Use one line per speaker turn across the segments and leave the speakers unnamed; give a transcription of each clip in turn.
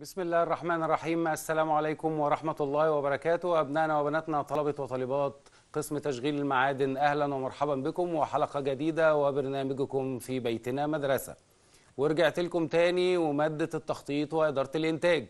بسم الله الرحمن الرحيم السلام عليكم ورحمة الله وبركاته أبنائنا وبناتنا طلبة وطالبات قسم تشغيل المعادن أهلا ومرحبا بكم وحلقة جديدة وبرنامجكم في بيتنا مدرسة ورجعت لكم تاني ومادة التخطيط وإدارة الإنتاج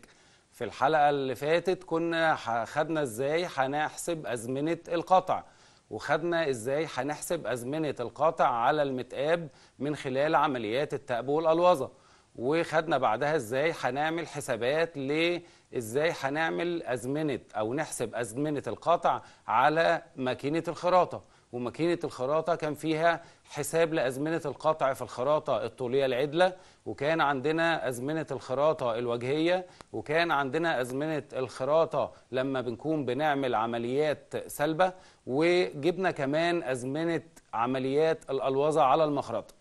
في الحلقة اللي فاتت كنا خدنا إزاي هنحسب أزمنة القطع وخدنا إزاي هنحسب أزمنة القطع على المتقاب من خلال عمليات التأب والألوظة وخدنا بعدها ازاي هنعمل حسابات لازاي هنعمل ازمنه او نحسب ازمنه القطع على ماكينه الخراطه وماكينه الخراطه كان فيها حساب لازمنه القطع في الخراطه الطوليه العدله وكان عندنا ازمنه الخراطه الوجهيه وكان عندنا ازمنه الخراطه لما بنكون بنعمل عمليات سلبه وجبنا كمان ازمنه عمليات الالوظه على المخرطه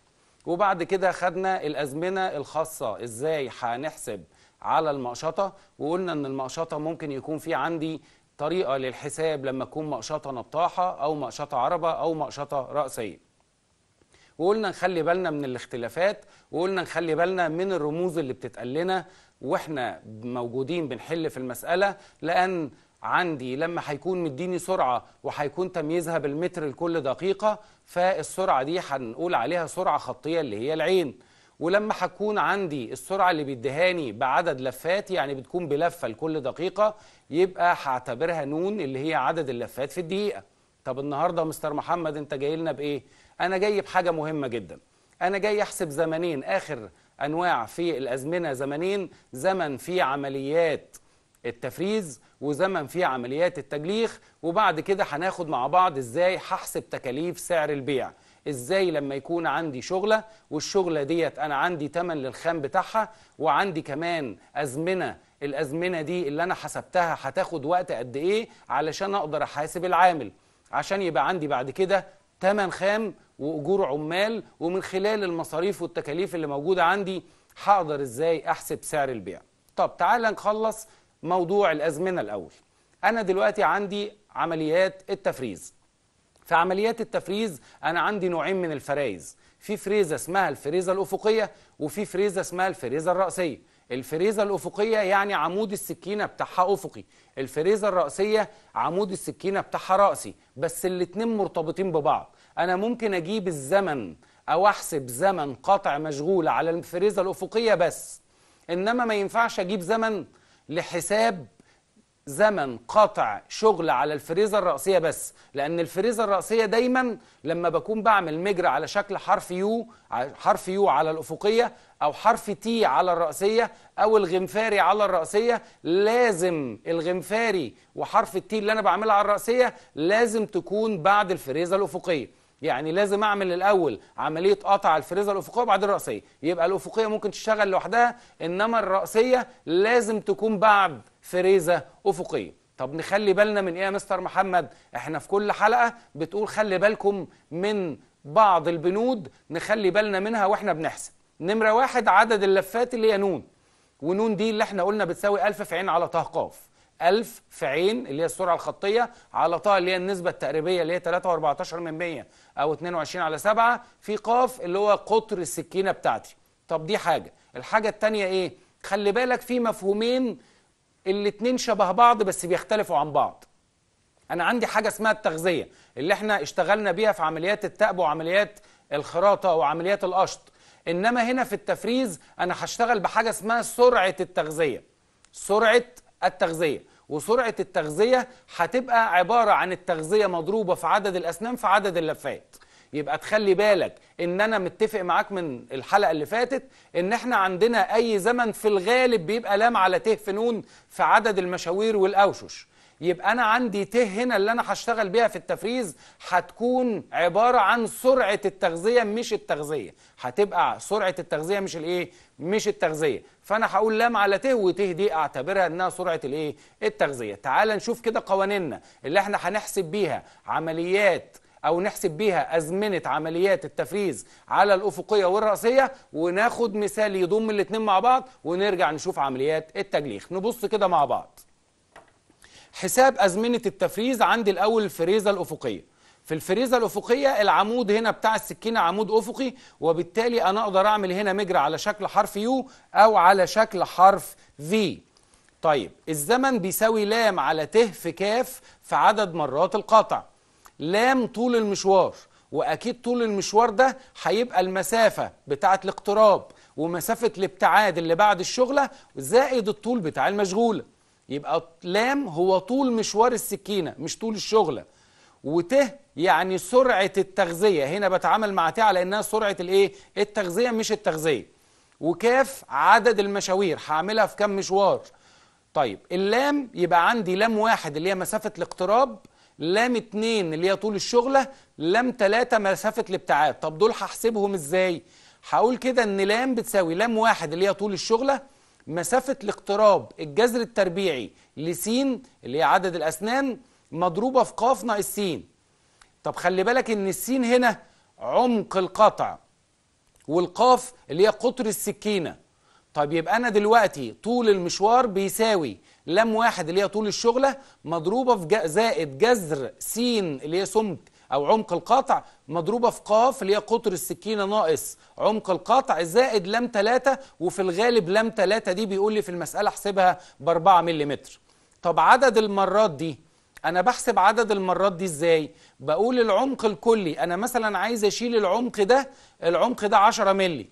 وبعد كده خدنا الازمنه الخاصه ازاي هنحسب على المقشطه وقلنا ان المقشطه ممكن يكون في عندي طريقه للحساب لما تكون مقشطه نطاحه او مقشطه عربه او مقشطه راسيه وقلنا نخلي بالنا من الاختلافات وقلنا نخلي بالنا من الرموز اللي بتتقال لنا واحنا موجودين بنحل في المساله لان عندي لما هيكون مديني سرعة وهيكون تمييزها بالمتر لكل دقيقة فالسرعة دي هنقول عليها سرعة خطية اللي هي العين ولما هتكون عندي السرعة اللي بيدهاني بعدد لفات يعني بتكون بلفة لكل دقيقة يبقى هعتبرها نون اللي هي عدد اللفات في الدقيقة طب النهاردة مستر محمد انت جاي لنا بإيه؟ أنا جاي بحاجة مهمة جدا أنا جاي أحسب زمنين آخر أنواع في الأزمنة زمنين زمن في عمليات التفريز وزمن فيه عمليات التجليخ وبعد كده هناخد مع بعض ازاي هحسب تكاليف سعر البيع ازاي لما يكون عندي شغله والشغله ديت انا عندي تمن للخام بتاعها وعندي كمان ازمنه الازمنه دي اللي انا حسبتها هتاخد وقت قد ايه علشان اقدر احاسب العامل عشان يبقى عندي بعد كده تمن خام واجور عمال ومن خلال المصاريف والتكاليف اللي موجوده عندي هقدر ازاي احسب سعر البيع طب تعال نخلص موضوع الأزمنة الأول أنا دلوقتي عندي عمليات التفريز في عمليات التفريز أنا عندي نوعين من الفرائز في فريزة اسمها الفريزة الأفقية وفي فريزة اسمها الفريزة الرأسية الفريزة الأفقية يعني عمود السكينة بتاعها أفقي الفريزة الرأسية عمود السكينة بتاعها رأسي بس الاتنين مرتبطين ببعض أنا ممكن أجيب الزمن أو أحسب زمن قطع مشغول على الفريزة الأفقية بس إنما ما ينفعش أجيب زمن لحساب زمن قطع شغل على الفريزة الرأسية بس لأن الفريزة الرأسية دايما لما بكون بعمل مجرى على شكل حرف يو حرف يو على الأفقية أو حرف تي على الرأسية أو الغنفاري على الرأسية لازم الغنفاري وحرف التي اللي أنا بعملها على الرأسية لازم تكون بعد الفريزة الأفقية يعني لازم اعمل الاول عمليه قطع الفريزه الافقيه وبعدين الراسيه يبقى الافقيه ممكن تشتغل لوحدها انما الراسيه لازم تكون بعد فريزه افقيه طب نخلي بالنا من ايه يا مستر محمد احنا في كل حلقه بتقول خلي بالكم من بعض البنود نخلي بالنا منها واحنا بنحسب نمره واحد عدد اللفات اللي هي نون ونون دي اللي احنا قلنا بتساوي ألف في عين على طه قاف 1000 في عين اللي هي السرعه الخطيه على طاء اللي هي النسبه التقريبيه اللي هي 3.14 من 100 او 22 على 7 في قاف اللي هو قطر السكينه بتاعتي طب دي حاجه الحاجه الثانيه ايه خلي بالك في مفهومين الاتنين شبه بعض بس بيختلفوا عن بعض انا عندي حاجه اسمها التغذيه اللي احنا اشتغلنا بيها في عمليات التأب وعمليات الخراطه وعمليات القشط انما هنا في التفريز انا هشتغل بحاجه اسمها سرعه التغذيه سرعه التغذية وسرعة التغذية هتبقى عبارة عن التغذية مضروبة في عدد الأسنان في عدد اللفات يبقى تخلي بالك ان انا متفق معاك من الحلقه اللي فاتت ان احنا عندنا اي زمن في الغالب بيبقى لام على ته في نون في عدد المشاوير والاوشش يبقى انا عندي ت هنا اللي انا هشتغل بيها في التفريز هتكون عباره عن سرعه التغذيه مش التغذيه هتبقى سرعه التغذيه مش الايه مش التغذيه فانا هقول لام على ت وت دي اعتبرها انها سرعه الايه التغذيه تعال نشوف كده قوانيننا اللي احنا هنحسب بيها عمليات او نحسب بيها ازمنه عمليات التفريز على الافقيه والراسيه وناخد مثال يضم الاثنين مع بعض ونرجع نشوف عمليات التجليخ نبص كده مع بعض حساب ازمنه التفريز عند الاول الفريزه الافقيه في الفريزه الافقيه العمود هنا بتاع السكينه عمود افقي وبالتالي انا اقدر اعمل هنا مجرى على شكل حرف يو او على شكل حرف في طيب الزمن بيساوي لام على ت في كاف في عدد مرات القطع لام طول المشوار واكيد طول المشوار ده هيبقى المسافه بتاعه الاقتراب ومسافه الابتعاد اللي بعد الشغله زائد الطول بتاع المشغوله يبقى لام هو طول مشوار السكينه مش طول الشغله وت يعني سرعة التغذية هنا بتعامل مع ت على إنها سرعة الإيه؟ التغذية مش التغذية وكاف عدد المشاوير هعملها في كم مشوار طيب اللام يبقى عندي لام واحد اللي هي مسافة الاقتراب لام اتنين اللي هي طول الشغلة لام تلاتة مسافة الابتعاد طب دول هحسبهم ازاي؟ هقول كده ان لام بتساوي لام واحد اللي هي طول الشغلة مسافة الاقتراب الجذر التربيعي لسين اللي هي عدد الأسنان مضروبة في قاف ناقص سين طب خلي بالك ان السين هنا عمق القطع والقاف اللي هي قطر السكينة طب يبقى انا دلوقتي طول المشوار بيساوي لم واحد اللي هي طول الشغلة مضروبة في زائد جذر س اللي هي سمك او عمق القطع مضروبه في قاف اللي هي قطر السكينه ناقص عمق القطع زائد لم ثلاثه وفي الغالب لم ثلاثه دي بيقول لي في المساله احسبها ب 4 ملم طب عدد المرات دي انا بحسب عدد المرات دي ازاي بقول العمق الكلي انا مثلا عايز اشيل العمق ده العمق ده 10 مللي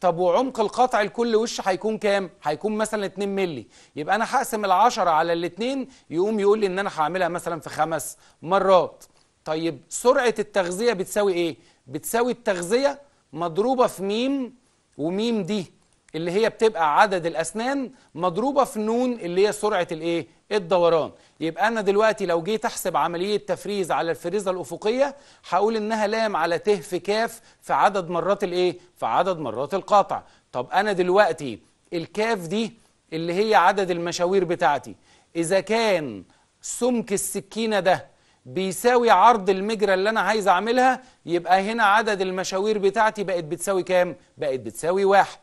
طب وعمق القطع لكل وش هيكون كام هيكون مثلا 2 مللي يبقى انا هقسم ال10 على الاثنين يقوم يقول لي ان انا هعملها مثلا في خمس مرات طيب سرعه التغذيه بتساوي ايه بتساوي التغذيه مضروبه في ميم وميم دي اللي هي بتبقى عدد الأسنان مضروبة في نون اللي هي سرعة الإيه؟ الدوران يبقى أنا دلوقتي لو جيت أحسب عملية تفريز على الفريزة الأفقية هقول إنها لام على ت في كاف في عدد مرات الإيه؟ في عدد مرات القطع طب أنا دلوقتي الكاف دي اللي هي عدد المشاوير بتاعتي إذا كان سمك السكينة ده بيساوي عرض المجرى اللي انا عايز اعملها يبقى هنا عدد المشاوير بتاعتي بقت بتساوي كام بقت بتساوي واحد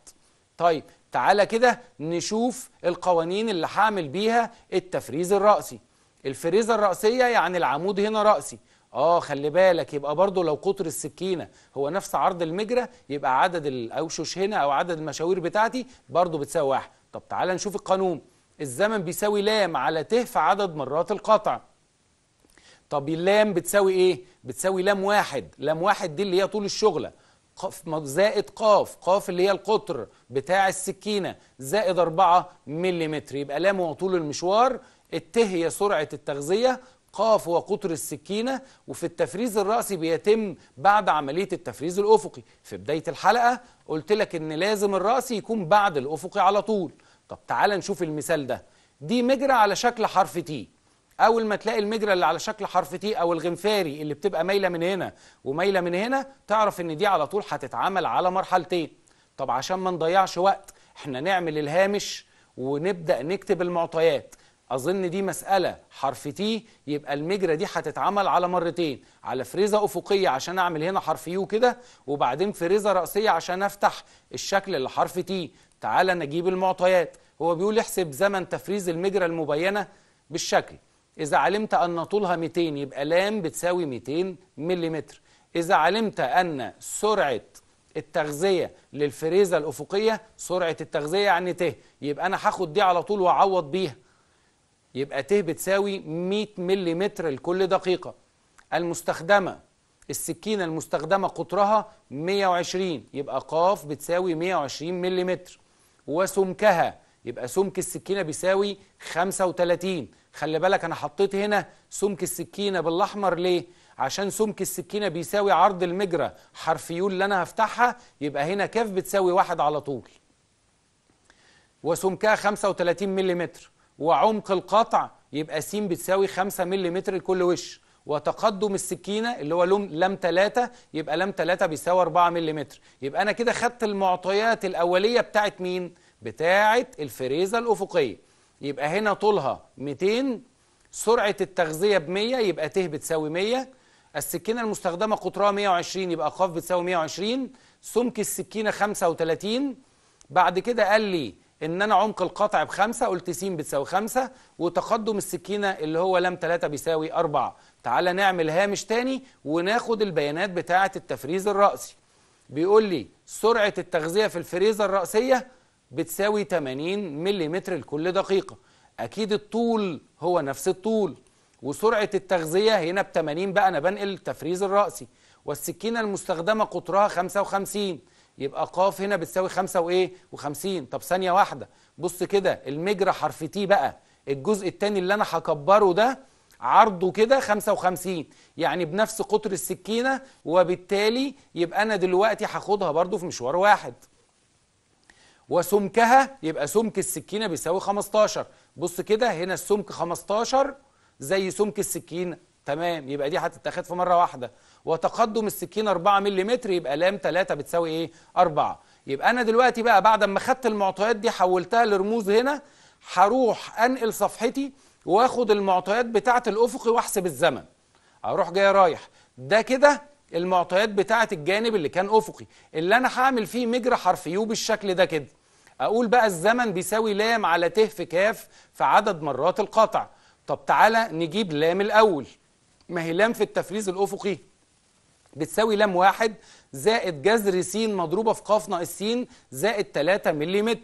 طيب تعالى كده نشوف القوانين اللي هعمل بيها التفريز الرأسي الفريزة الرأسية يعني العمود هنا رأسي اه خلي بالك يبقى برضه لو قطر السكينة هو نفس عرض المجرة يبقى عدد الأوشوش هنا أو عدد المشاوير بتاعتي برضه بتساوي واحد طب تعالى نشوف القانون الزمن بيساوي لام على ت في عدد مرات القطع طب اللام بتساوي ايه؟ بتساوي لام واحد لام واحد دي اللي هي طول الشغلة زائد قاف قاف اللي هي القطر بتاع السكينة زائد 4 ملم يبقى لام هو طول المشوار الت هي سرعة التغذية قاف هو قطر السكينة وفي التفريز الرأسي بيتم بعد عملية التفريز الأفقي في بداية الحلقة قلت لك إن لازم الرأسي يكون بعد الأفقي على طول طب تعال نشوف المثال ده دي مجرى على شكل حرف تي اول ما تلاقي المجرى اللي على شكل حرف تي او الغنفاري اللي بتبقى مايله من هنا ومايله من هنا تعرف ان دي على طول هتتعمل على مرحلتين طب عشان ما نضيعش وقت احنا نعمل الهامش ونبدا نكتب المعطيات اظن دي مساله حرف تي يبقى المجرى دي هتتعمل على مرتين على فريزه افقيه عشان اعمل هنا حرف يو كده وبعدين فريزه راسيه عشان افتح الشكل اللي حرف تي تعالى نجيب المعطيات هو بيقول احسب زمن تفريز المجرى المبينه بالشكل إذا علمت أن طولها 200 يبقى لام بتساوي 200 ملم إذا علمت أن سرعة التغذية للفريزة الأفقية سرعة التغذية يعني ت يبقى أنا هاخد دي على طول وأعوض بيها يبقى ت بتساوي 100 ملم لكل دقيقة المستخدمة السكينة المستخدمة قطرها 120 يبقى ق بتساوي 120 ملم وسمكها يبقى سمك السكينة بيساوي 35 خلي بالك انا حطيت هنا سمك السكينه بالاحمر ليه عشان سمك السكينه بيساوي عرض المجرى حرف ي اللي انا هفتحها يبقى هنا كاف بتساوي واحد على طول وسمكها 35 ملم وعمق القطع يبقى س بتساوي 5 ملم لكل وش وتقدم السكينة اللي هو لم, لم 3 يبقى لم 3 بيساوي 4 ملم يبقى أنا كده خدت المعطيات الأولية بتاعت مين؟ بتاعت الفريزة الأفقية يبقى هنا طولها 200 سرعة التغذية ب 100 يبقى ت بتساوي 100 السكينة المستخدمة قطرها 120 يبقى ق بتساوي 120 سمك السكينة 35 بعد كده قال لي ان انا عمق القطع بخمسة قلت س بتساوي خمسة وتقدم السكينة اللي هو لم 3 بيساوي 4 تعالى نعمل هامش تاني وناخد البيانات بتاعة التفريز الرأسي بيقول لي سرعة التغذية في الفريزة الرأسية بتساوي 80 ملم لكل دقيقة أكيد الطول هو نفس الطول وسرعة التغذية هنا ب 80 بقى أنا بنقل التفريز الرأسي والسكينة المستخدمة قطرها 55 يبقى قاف هنا بتساوي 5 وإيه و50 طب ثانية واحدة بص كده المجرى حرف تي بقى الجزء الثاني اللي أنا هكبره ده عرضه كده 55 يعني بنفس قطر السكينة وبالتالي يبقى أنا دلوقتي هاخدها برضو في مشوار واحد وسمكها يبقى سمك السكينة بيساوي 15 بص كده هنا السمك 15 زي سمك السكينة تمام يبقى دي هتتاخد في مرة واحدة وتقدم السكينة 4 ملم يبقى لام 3 بتساوي ايه 4 يبقى انا دلوقتي بقى بعد ما خدت المعطيات دي حولتها لرموز هنا هروح انقل صفحتي واخد المعطيات بتاعه الافقي واحسب الزمن اروح جاي رايح ده كده المعطيات بتاعه الجانب اللي كان افقي اللي انا هعمل فيه مجرى حرف يو بالشكل ده كده اقول بقى الزمن بيساوي لام على ت في كاف في عدد مرات القطع طب تعالى نجيب لام الاول ما هي لام في التفريز الافقي بتساوي لام واحد زائد جذر س مضروبه في ق ناقص س زائد 3 ملم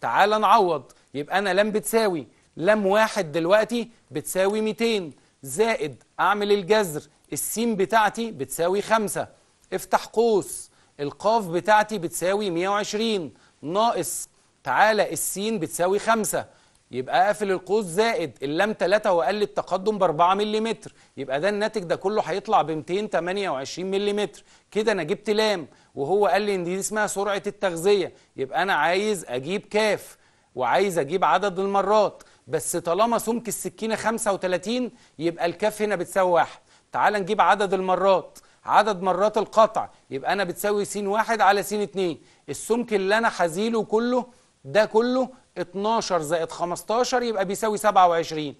تعالى نعوض يبقى انا لام بتساوي لام واحد دلوقتي بتساوي 200 زائد اعمل الجذر السين بتاعتي بتساوي 5 افتح قوس القاف بتاعتي بتساوي 120 ناقص تعالى السين بتساوي 5 يبقى قافل القوس زائد اللام 3 وقل التقدم ب 4 ملم يبقى ده الناتج ده كله هيطلع ب 228 ملم كده انا جبت لام وهو قال لي ان دي اسمها سرعه التغذيه يبقى انا عايز اجيب كاف وعايز اجيب عدد المرات بس طالما سمك السكينه 35 يبقى الكاف هنا بتساوي واحد تعال نجيب عدد المرات عدد مرات القطع يبقى انا بتساوي س واحد على س اتنين السمك اللي انا حزيله كله ده كله 12 زائد 15 يبقى بيساوي 27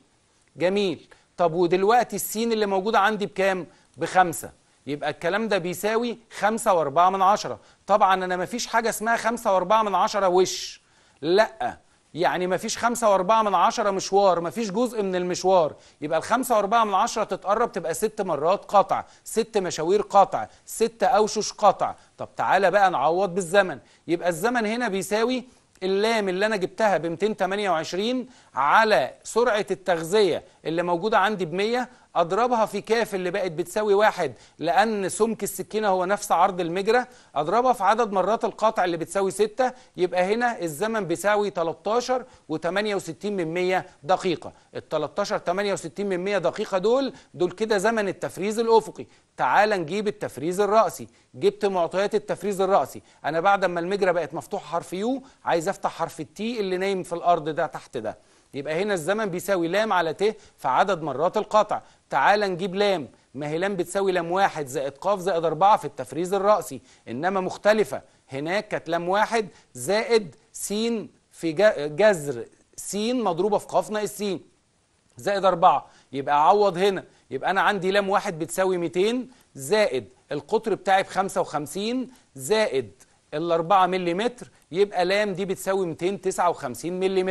جميل طب ودلوقتي السين اللي موجودة عندي بكام؟ بخمسة يبقى الكلام ده بيساوي خمسة واربعة من عشرة طبعا أنا مفيش حاجة اسمها خمسة واربعة من عشرة وش لأ يعني مفيش خمسة واربعة من عشرة مشوار مفيش جزء من المشوار يبقى الخمسة واربعة من عشرة تتقرب تبقى ست مرات قطع ست مشاوير قطع ست أوشش قطع طب تعالى بقى نعوض بالزمن يبقى الزمن هنا بيساوي اللام اللي أنا جبتها ب 228 على سرعة التغذية اللي موجودة عندي ب100 أضربها في كاف اللي بقت بتساوي واحد لأن سمك السكينة هو نفس عرض المجرة أضربها في عدد مرات القطع اللي بتساوي 6 يبقى هنا الزمن بيساوي 13 و68 من 100 دقيقة ال 13 68 من 100 دقيقة دول دول كده زمن التفريز الأفقي تعال نجيب التفريز الرأسي جبت معطيات التفريز الرأسي أنا بعد ما المجرة بقت مفتوحة حرف يو عايز أفتح حرف التي اللي نايم في الأرض ده تحت ده يبقى هنا الزمن بيساوي لام على ت فعدد مرات القطع تعال نجيب لام ما هي لام بتساوي لام واحد زائد قاف زائد أربعة في التفريز الرأسي إنما مختلفة هناك كانت لام واحد زائد س في جذر س مضروبة في قاف ناقص س زائد أربعة يبقى أعوض هنا يبقى أنا عندي لام واحد بتساوي 200 زائد القطر بتاعي ب 55 زائد ال 4 ملم يبقى لام دي بتساوي 259 ملم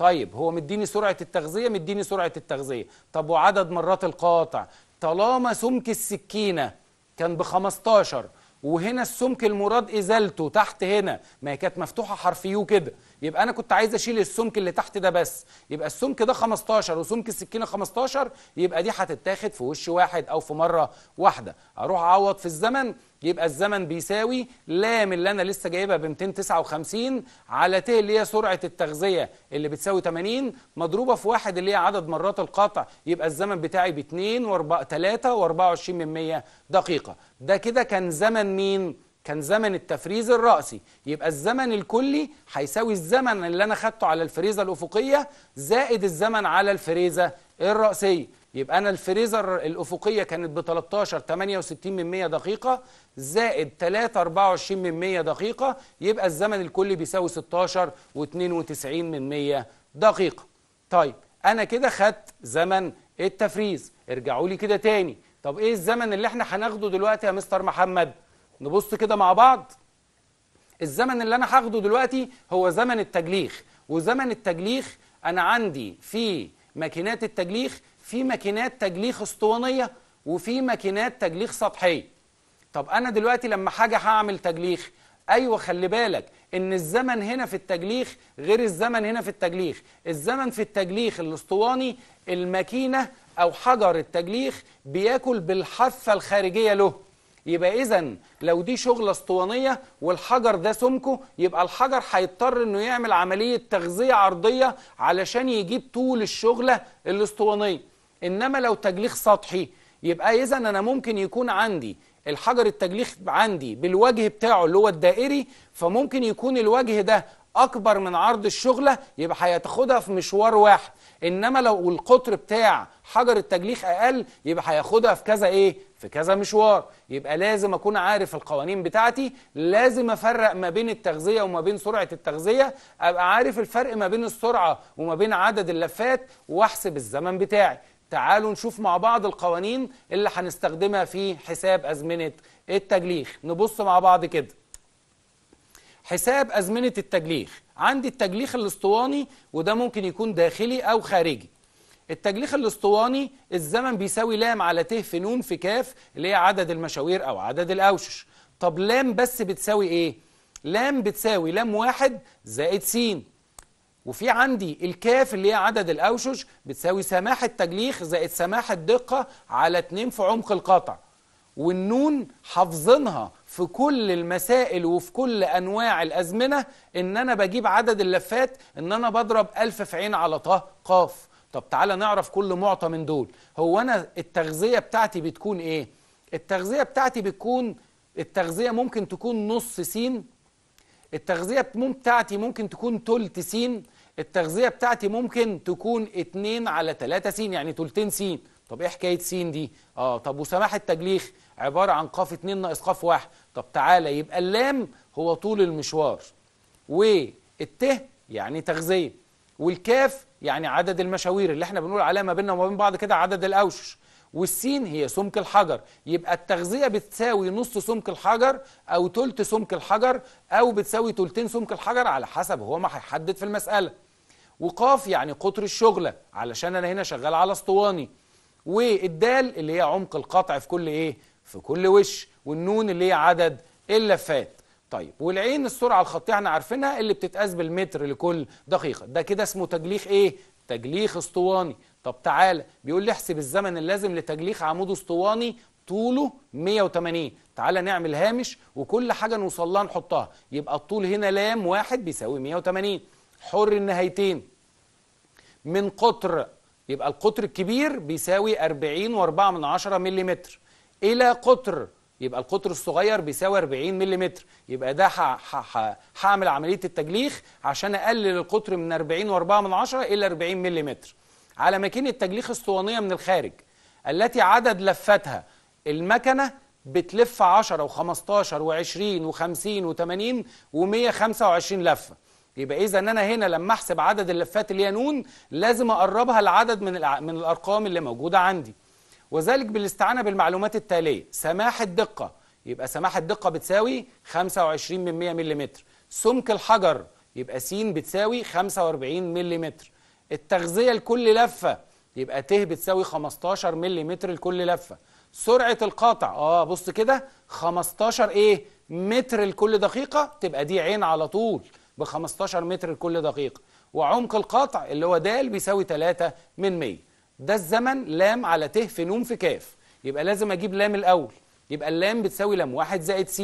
طيب هو مديني سرعة التغذية مديني سرعة التغذية طب وعدد مرات القاطع طالما سمك السكينة كان ب 15 وهنا السمك المراد ازالته تحت هنا ما هي كانت مفتوحه حرف يو كده يبقى انا كنت عايز اشيل السمك اللي تحت ده بس يبقى السمك ده 15 وسمك السكينه 15 يبقى دي هتتاخد في وش واحد او في مره واحده اروح اعوض في الزمن يبقى الزمن بيساوي لام اللي انا لسه جايبها ب 259 على ت اللي هي سرعه التغذيه اللي بتساوي 80 مضروبه في واحد اللي هي عدد مرات القطع يبقى الزمن بتاعي ب 2 و 3 و24 من 100 دقيقه ده كده كان زمن مين؟ كان زمن التفريز الرأسي يبقى الزمن الكلي هيساوي الزمن اللي أنا خدته على الفريزة الأفقية زائد الزمن على الفريزة الرأسية يبقى انا الفريزر الافقيه كانت ب 13 68 من 100 دقيقه زائد 3 24 من 100 دقيقه يبقى الزمن الكلي بيساوي 16 و92 من 100 دقيقه طيب انا كده خدت زمن التفريز ارجعوا لي كده تاني طب ايه الزمن اللي احنا هناخده دلوقتي يا مستر محمد نبص كده مع بعض الزمن اللي انا هاخده دلوقتي هو زمن التجليخ وزمن التجليخ انا عندي في ماكينات التجليخ في ماكينات تجليخ اسطوانيه وفي ماكينات تجليخ سطحيه طب انا دلوقتي لما حاجه هعمل تجليخ ايوه خلي بالك ان الزمن هنا في التجليخ غير الزمن هنا في التجليخ الزمن في التجليخ الاسطواني الماكينه او حجر التجليخ بياكل بالحافه الخارجيه له يبقى اذا لو دي شغله اسطوانيه والحجر ده سمكه يبقى الحجر هيضطر انه يعمل عمليه تغذيه عرضيه علشان يجيب طول الشغله الاسطوانيه إنما لو تجليخ سطحي يبقى إذا أنا ممكن يكون عندي الحجر التجليخ عندي بالوجه بتاعه اللي هو الدائري فممكن يكون الوجه ده أكبر من عرض الشغلة يبقى هياخدها في مشوار واحد إنما لو القطر بتاع حجر التجليخ أقل يبقى هياخدها في كذا إيه؟ في كذا مشوار يبقى لازم أكون عارف القوانين بتاعتي لازم أفرق ما بين التغذية وما بين سرعة التغذية أبقى عارف الفرق ما بين السرعة وما بين عدد اللفات وأحسب الزمن بتاعي تعالوا نشوف مع بعض القوانين اللي هنستخدمها في حساب أزمنة التجليخ نبص مع بعض كده حساب أزمنة التجليخ عندي التجليخ الاسطواني وده ممكن يكون داخلي أو خارجي التجليخ الاسطواني الزمن بيساوي لام على ت في نون في كاف اللي هي عدد المشاوير أو عدد الأوشش طب لام بس بتساوي إيه؟ لام بتساوي لام واحد زائد سين وفي عندي الكاف اللي هي عدد الأوشش بتساوي سماحة تجليخ زائد سماحة دقة على 2 في عمق القطع والنون حافظينها في كل المسائل وفي كل أنواع الأزمنة إن أنا بجيب عدد اللفات إن أنا بضرب ألف في عين على طه قاف طب تعالى نعرف كل معطى من دول هو أنا التغذية بتاعتي بتكون إيه؟ التغذية بتاعتي بتكون التغذية ممكن تكون نص سين التغذية بتاعتي ممكن تكون تلت سين التغذية بتاعتي ممكن تكون اتنين على تلاتة سين يعني تلتين سين طب ايه حكاية سين دي؟ اه طب وسماح التجليخ عبارة عن قاف اتنين ناقص قاف واحد طب تعالى يبقى اللام هو طول المشوار والت يعني تغذية والكاف يعني عدد المشاوير اللي احنا بنقول عليها ما بيننا وما بين بعض كده عدد الاوشش والسين هي سمك الحجر يبقى التغذية بتساوي نص سمك الحجر أو تلت سمك الحجر أو بتساوي تلتين سمك الحجر على حسب هو ما هيحدد في المسألة وقاف يعني قطر الشغلة علشان أنا هنا شغال على اسطواني والدال اللي هي عمق القطع في كل إيه؟ في كل وش والنون اللي هي عدد اللفات طيب والعين السرعة الخطية احنا عارفينها اللي بتتقاس بالمتر لكل دقيقة ده كده اسمه تجليخ ايه؟ تجليخ اسطواني طب تعالى بيقول لي احسب الزمن اللازم لتجليخ عمود اسطواني طوله 180 تعالى نعمل هامش وكل حاجة نوصل لها نحطها يبقى الطول هنا لام واحد بيساوي 180 حر النهايتين من قطر يبقى القطر الكبير بيساوي 40 و4 من 10 ملم إلى قطر يبقى القطر الصغير بيساوي 40 ملم يبقى ده هعمل عملية التجليخ عشان أقلل القطر من 40 و4 من 10 إلى 40 ملم على ماكينة تجليخ اسطوانية من الخارج التي عدد لفاتها المكنة بتلف 10 و15 و20 و50 و80 و125 لفة يبقى إذا أنا هنا لما أحسب عدد اللفات اللي هي نون لازم أقربها لعدد من, من الأرقام اللي موجودة عندي وذلك بالاستعانة بالمعلومات التالية سماح الدقة يبقى سماح الدقة بتساوي 25 من 100 ملم سمك الحجر يبقى س بتساوي 45 ملم التغذية لكل لفة يبقى ت بتساوي 15 ملم لكل لفة سرعة القطع اه بص كده 15 ايه متر لكل دقيقة تبقى دي عين على طول ب 15 متر لكل دقيقة وعمق القطع اللي هو د بيساوي 3 من 100 ده الزمن لام على ت في نون في كاف يبقى لازم اجيب لام الاول يبقى اللام بتساوي لام 1 زائد س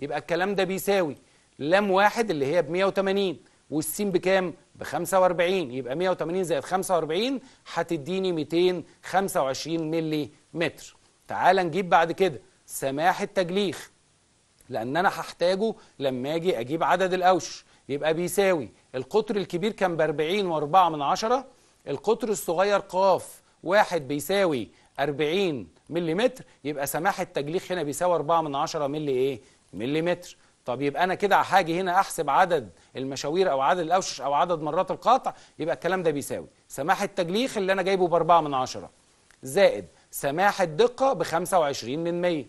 يبقى الكلام ده بيساوي لام واحد اللي هي ب 180 والسين بكام ب 45 يبقى 180 زائد 45 هتديني 225 مللي متر تعال نجيب بعد كده سماح التجليخ لأن أنا هحتاجه لما أجي أجيب عدد الأوش يبقى بيساوي القطر الكبير كان ب 40 و4 من عشرة القطر الصغير قاف واحد بيساوي 40 مللي متر يبقى سماح التجليخ هنا بيساوي 4 من عشرة مللي إيه؟ مللي متر طب يبقى انا كده هاجي هنا احسب عدد المشاوير او عدد الاوشش او عدد مرات القطع يبقى الكلام ده بيساوي سماح التجليخ اللي انا جايبه ب من عشرة زائد سماح الدقه ب 25 من 100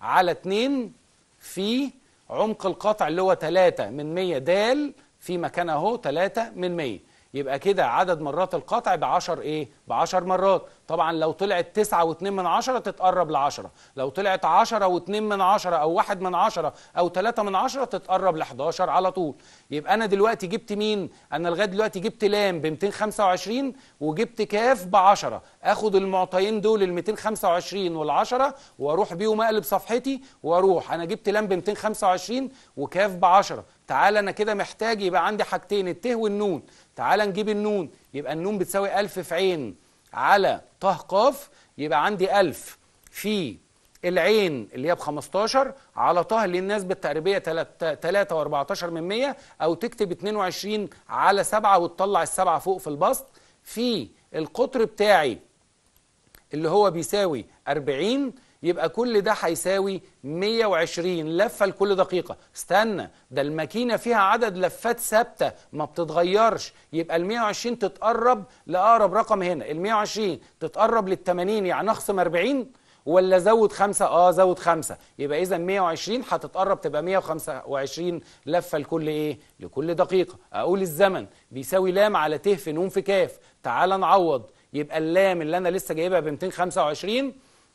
على 2 في عمق القطع اللي هو 3 من 100 د في مكان اهو 3 من 100 يبقى كده عدد مرات القطع ب 10 ايه؟ ب 10 مرات، طبعا لو طلعت 9 و2 من 10 تتقرب ل 10، لو طلعت 10 و2 من 10 او 1 من 10 او 3 من 10 تتقرب ل 11 على طول، يبقى انا دلوقتي جبت مين؟ انا لغايه دلوقتي جبت لام ب 225 وجبت كاف ب 10، اخد المعطيين دول ال 225 وال 10 واروح بيهم اقلب صفحتي واروح، انا جبت لام ب 225 وكاف ب 10، تعالى انا كده محتاج يبقى عندي حاجتين الت والنون تعال نجيب النون يبقى النون بتساوي ألف في عين على طه قاف يبقى عندي ألف في العين اللي هي ب 15 على طه اللي الناس بالتقريبيه 3 و14 من 100 أو تكتب 22 على 7 وتطلع السبعة فوق في البسط في القطر بتاعي اللي هو بيساوي 40 يبقى كل ده هيساوي 120 لفة لكل دقيقة استنى ده الماكينة فيها عدد لفات ثابتة ما بتتغيرش يبقى ال 120 تتقرب لأقرب رقم هنا ال 120 تتقرب لل 80 يعني أخصم 40 ولا زود خمسة اه زود خمسة يبقى اذا 120 هتتقرب تبقى 125 لفة لكل ايه لكل دقيقة اقول الزمن بيساوي لام على ت في نون في كاف تعال نعوض يبقى اللام اللي انا لسه جايبها ب 225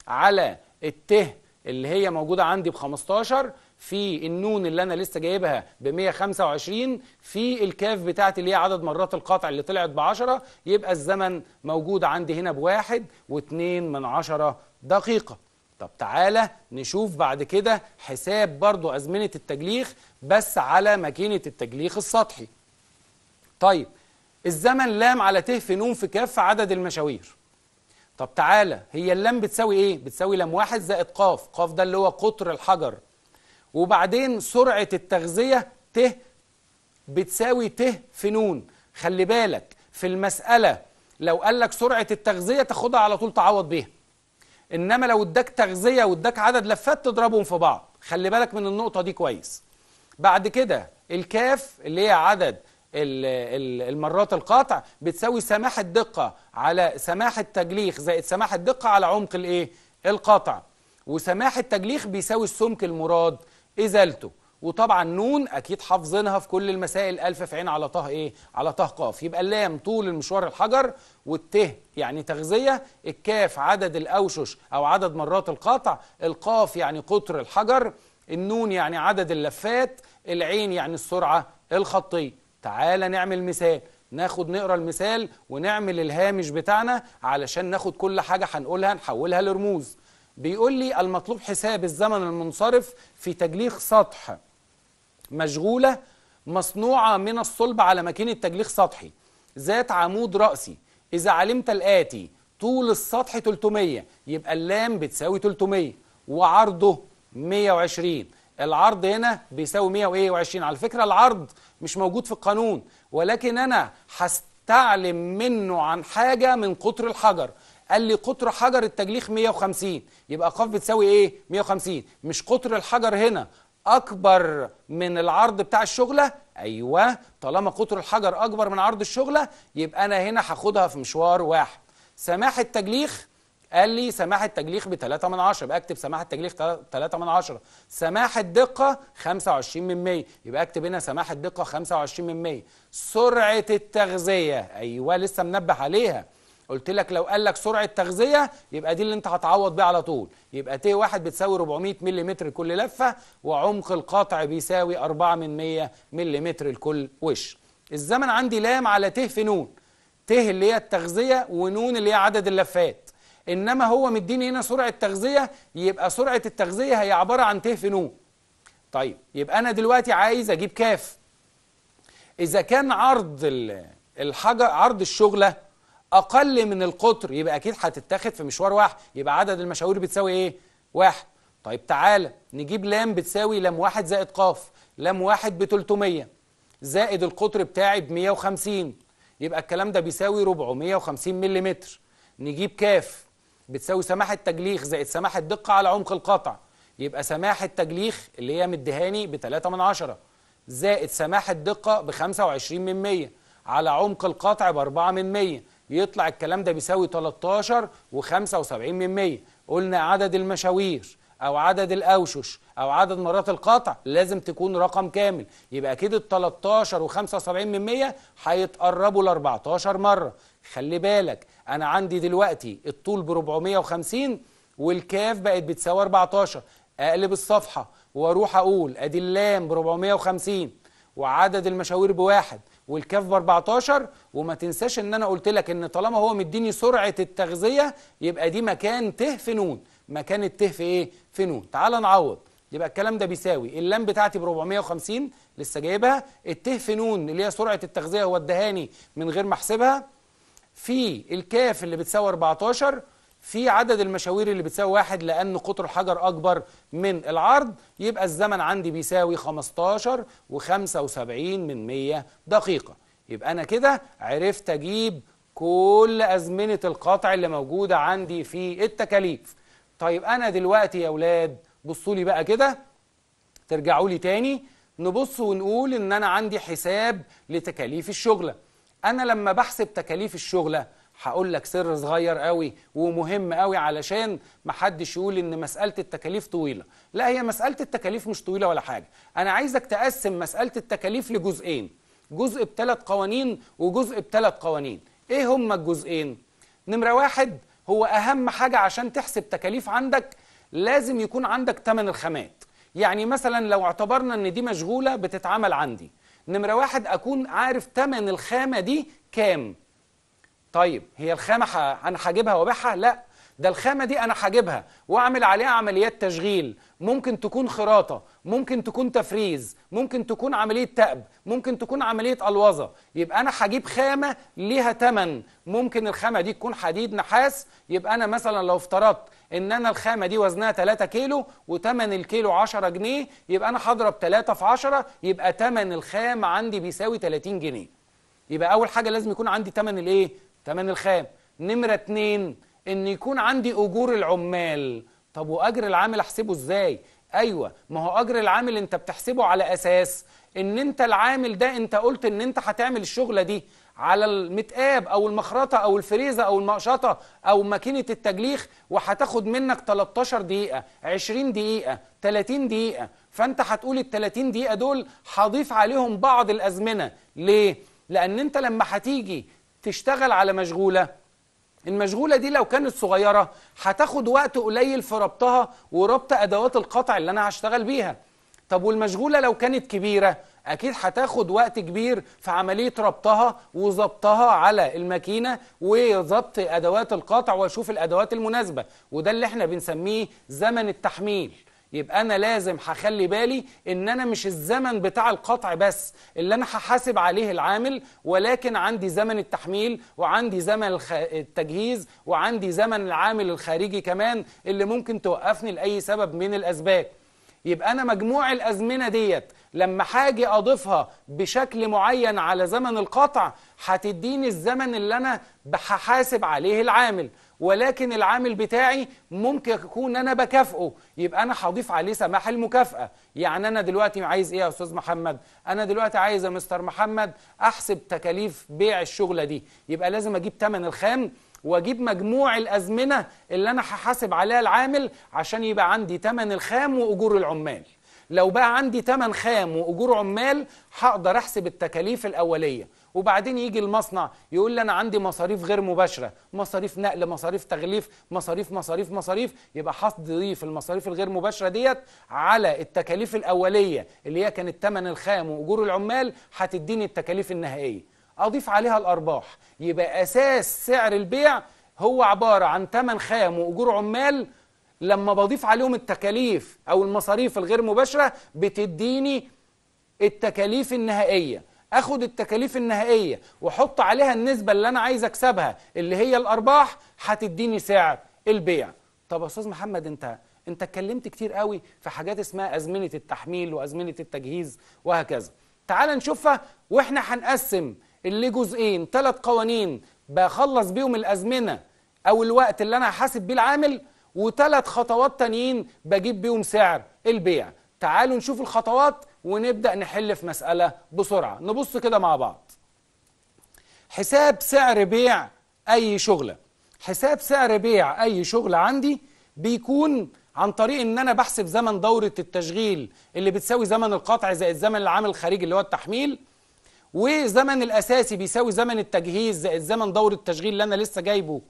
على الت اللي هي موجودة عندي ب 15 في النون اللي أنا لسه جايبها ب 125 في الكاف بتاعتي اللي هي عدد مرات القطع اللي طلعت ب 10 يبقى الزمن موجود عندي هنا بواحد واتنين من عشرة دقيقة طب تعالى نشوف بعد كده حساب برضو أزمنة التجليخ بس على ماكينة التجليخ السطحي طيب الزمن لام على ت في نون في كاف عدد المشاوير طب تعالى هي اللام بتساوي ايه بتساوي لام واحد زائد قاف قاف ده اللي هو قطر الحجر وبعدين سرعة التغذية ت بتساوي ت في نون خلي بالك في المسألة لو قال لك سرعة التغذية تاخدها على طول تعوض بيها إنما لو اداك تغذية واداك عدد لفات تضربهم في بعض خلي بالك من النقطة دي كويس بعد كده الكاف اللي هي عدد المرات القطع بتساوي سماحة دقة على سماحة تجليخ زائد سماحة دقة على عمق الايه القطع وسماحة تجليخ بيساوي السمك المراد إزالته وطبعا نون اكيد حافظينها في كل المسائل الف في عين على طه ايه على طه قاف يبقى اللام طول المشوار الحجر والته يعني تغذيه الكاف عدد الاوشش او عدد مرات القطع القاف يعني قطر الحجر النون يعني عدد اللفات العين يعني السرعه الخطيه تعالى نعمل مثال ناخد نقرا المثال ونعمل الهامش بتاعنا علشان ناخد كل حاجه هنقولها نحولها لرموز بيقول لي المطلوب حساب الزمن المنصرف في تجليخ سطح مشغوله مصنوعه من الصلب على ماكينه تجليخ سطحي ذات عمود راسي اذا علمت الاتي طول السطح 300 يبقى اللام بتساوي 300 وعرضه 120 العرض هنا بيساوي 120 على فكره العرض مش موجود في القانون ولكن أنا هستعلم منه عن حاجة من قطر الحجر قال لي قطر حجر التجليخ 150 يبقى قاف بتساوي ايه 150 مش قطر الحجر هنا اكبر من العرض بتاع الشغله ايوه طالما قطر الحجر اكبر من عرض الشغله يبقى انا هنا هاخدها في مشوار واحد سماح التجليخ قال لي سماح التجليخ ب 3 من 10 يبقى اكتب سماح التجليخ 3 من 10 سماح الدقه 25 من 100 يبقى اكتب هنا سماح الدقه 25 من 100 سرعه التغذيه ايوه لسه منبه عليها قلت لك لو قال لك سرعه تغذيه يبقى دي اللي انت هتعوض بيها على طول يبقى تي واحد بتساوي 400 ملم لكل لفه وعمق القطع بيساوي 4 من 100 ملم لكل وش الزمن عندي لام على ت في نون ت اللي هي التغذيه ونون اللي هي عدد اللفات إنما هو مديني هنا سرعة تغذية يبقى سرعة التغذية هي عبارة عن ت في نو طيب يبقى أنا دلوقتي عايز أجيب كاف إذا كان عرض الحجر عرض الشغلة أقل من القطر يبقى أكيد هتتاخد في مشوار واحد يبقى عدد المشاوير بتساوي إيه؟ واحد طيب تعالى نجيب لام بتساوي لام واحد زائد قاف لام واحد ب 300 زائد القطر بتاعي ب 150 يبقى الكلام ده بيساوي 450 ملم نجيب كاف بتساوي سماحة تجليخ زائد سماحة دقة على عمق القطع يبقى سماحة تجليخ اللي هي مدهاني بتلاتة من عشرة زائد سماحة دقة بخمسة وعشرين من مية على عمق القطع بأربعة من مية يطلع الكلام ده بيساوي 13 و75 من 100 قلنا عدد المشاوير او عدد الاوشش او عدد مرات القطع لازم تكون رقم كامل يبقى اكيد ال 13 و75 من 100 هيتقربوا ل 14 مره خلي بالك انا عندي دلوقتي الطول ب 450 والكاف بقت بتساوي 14 اقلب الصفحه واروح اقول ادي اللام ب 450 وعدد المشاوير بواحد والكاف ب 14 وما تنساش ان انا قلت لك ان طالما هو مديني سرعه التغذيه يبقى دي مكان ت في نون مكان الت في ايه في نون تعال نعوض يبقى الكلام ده بيساوي اللام بتاعتي ب 450 لسه جايبها الت في نون اللي هي سرعه التغذيه هو ادهاني من غير ما احسبها في الكاف اللي بتساوي 14 في عدد المشاوير اللي بتساوي واحد لأن قطر الحجر أكبر من العرض يبقى الزمن عندي بيساوي 15 و75 من 100 دقيقة يبقى أنا كده عرفت أجيب كل أزمنة القطع اللي موجودة عندي في التكاليف طيب أنا دلوقتي يا أولاد بصوا لي بقى كده ترجعوا لي تاني نبص ونقول إن أنا عندي حساب لتكاليف الشغلة أنا لما بحسب تكاليف الشغلة هقول لك سر صغير قوي ومهم قوي علشان محدش يقول ان مساله التكاليف طويله لا هي مساله التكاليف مش طويله ولا حاجه انا عايزك تقسم مساله التكاليف لجزئين جزء بثلاث قوانين وجزء بثلاث قوانين ايه هما الجزئين نمره واحد هو اهم حاجه عشان تحسب تكاليف عندك لازم يكون عندك ثمن الخامات يعني مثلا لو اعتبرنا ان دي مشغوله بتتعمل عندي نمره واحد اكون عارف ثمن الخامه دي كام طيب هي الخامه انا هجيبها وابيعها لا ده الخامه دي انا هجيبها واعمل عليها عمليات تشغيل ممكن تكون خراطه ممكن تكون تفريز ممكن تكون عمليه تأب ممكن تكون عمليه الوظه يبقى انا هجيب خامه ليها ثمن ممكن الخامه دي تكون حديد نحاس يبقى انا مثلا لو افترضت ان انا الخامه دي وزنها 3 كيلو وثمن الكيلو 10 جنيه يبقى انا هضرب 3 في 10 يبقى ثمن الخام عندي بيساوي 30 جنيه يبقى اول حاجه لازم يكون عندي ثمن الايه ثمن الخام نمره 2 ان يكون عندي اجور العمال طب واجر العامل احسبه ازاي ايوه ما هو اجر العامل انت بتحسبه على اساس ان انت العامل ده انت قلت ان انت هتعمل الشغله دي على المتقاب او المخرطه او الفريزه او المقشطه او ماكينه التجليخ وهتاخد منك 13 دقيقه 20 دقيقه 30 دقيقه فانت هتقول ال 30 دقيقه دول هضيف عليهم بعض الازمنه ليه لان انت لما هتيجي تشتغل على مشغوله المشغولة دي لو كانت صغيرة هتاخد وقت قليل في ربطها وربط أدوات القطع اللي أنا هشتغل بيها طب والمشغولة لو كانت كبيرة أكيد هتاخد وقت كبير في عملية ربطها وظبطها على الماكينة وظبط أدوات القطع وأشوف الأدوات المناسبة وده اللي احنا بنسميه زمن التحميل يبقى انا لازم هخلي بالي ان انا مش الزمن بتاع القطع بس اللي انا هحاسب عليه العامل ولكن عندي زمن التحميل وعندي زمن التجهيز وعندي زمن العامل الخارجي كمان اللي ممكن توقفني لاي سبب من الاسباب يبقى انا مجموع الازمنه ديت لما هاجي اضيفها بشكل معين على زمن القطع هتديني الزمن اللي انا هحاسب عليه العامل ولكن العامل بتاعي ممكن يكون انا بكافئه يبقى انا هضيف عليه سماح المكافاه يعني انا دلوقتي عايز ايه يا استاذ محمد انا دلوقتي عايز يا مستر محمد احسب تكاليف بيع الشغله دي يبقى لازم اجيب ثمن الخام واجيب مجموع الازمنه اللي انا هحاسب عليها العامل عشان يبقى عندي ثمن الخام واجور العمال لو بقى عندي ثمن خام واجور عمال هقدر احسب التكاليف الاوليه وبعدين يجي المصنع يقول لي انا عندي مصاريف غير مباشره مصاريف نقل مصاريف تغليف مصاريف مصاريف مصاريف يبقى هضيف المصاريف الغير مباشره ديت على التكاليف الاوليه اللي هي كانت ثمن الخام واجور العمال هتديني التكاليف النهائيه اضيف عليها الارباح يبقى اساس سعر البيع هو عباره عن ثمن خام واجور عمال لما بضيف عليهم التكاليف او المصاريف الغير مباشره بتديني التكاليف النهائيه اخد التكاليف النهائيه واحط عليها النسبه اللي انا عايز اكسبها اللي هي الارباح هتديني سعر البيع طب يا استاذ محمد انت انت اتكلمت كتير قوي في حاجات اسمها ازمنه التحميل وازمنه التجهيز وهكذا تعال نشوفها واحنا هنقسم اللي جزئين ثلاث قوانين بخلص بيهم الازمنه او الوقت اللي انا هحاسب بيه العامل وثلاث خطوات تانيين بجيب بيهم سعر البيع تعالوا نشوف الخطوات ونبدأ نحل في مسألة بسرعة نبص كده مع بعض حساب سعر بيع أي شغلة حساب سعر بيع أي شغلة عندي بيكون عن طريق ان انا بحسب زمن دورة التشغيل اللي بتساوي زمن القطع زائد زمن العامل الخارجي اللي هو التحميل وزمن الاساسي بيساوي زمن التجهيز زائد زمن دورة التشغيل اللي انا لسه جايبه